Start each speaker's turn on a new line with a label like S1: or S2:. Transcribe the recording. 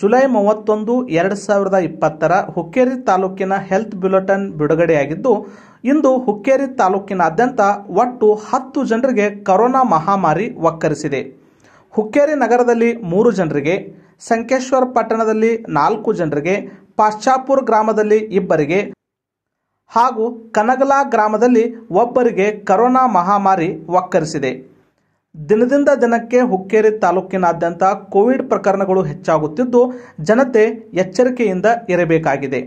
S1: July ಮೂವತ್ತೊಂದು ಎರಡು ಸಾವಿರದ ಇಪ್ಪತ್ತರ ಹುಕ್ಕೇರಿ ತಾಲೂಕಿನ ಹೆಲ್ತ್ ಬುಲೆಟಿನ್ ಬಿಡುಗಡೆಯಾಗಿದ್ದು ಇಂದು ಹುಕ್ಕೇರಿ ತಾಲೂಕಿನಾದ್ಯಂತ ಒಟ್ಟು ಹತ್ತು ಜನರಿಗೆ ಕರೋನಾ ಮಹಾಮಾರಿ ಒಕ್ಕರಿಸಿದೆ ಹುಕ್ಕೇರಿ ನಗರದಲ್ಲಿ ಮೂರು ಜನರಿಗೆ ಸಂಕೇಶ್ವರ ಪಟ್ಟಣದಲ್ಲಿ ನಾಲ್ಕು ಜನರಿಗೆ ಪಾಶ್ಚಾಪುರ್ ಗ್ರಾಮದಲ್ಲಿ ಇಬ್ಬರಿಗೆ ಹಾಗೂ ಕನಗಲಾ ಗ್ರಾಮದಲ್ಲಿ ಒಬ್ಬರಿಗೆ ಕರೋನಾ ಮಹಾಮಾರಿ ಒಕ್ಕರಿಸಿದೆ ದಿನದಿಂದ ದಿನಕ್ಕೆ ಹುಕ್ಕೇರಿ ತಾಲೂಕಿನಾದ್ಯಂತ ಕೋವಿಡ್ ಪ್ರಕರಣಗಳು ಹೆಚ್ಚಾಗುತ್ತಿದ್ದು ಜನತೆ ಎಚ್ಚರಿಕೆಯಿಂದ ಇರಬೇಕಾಗಿದೆ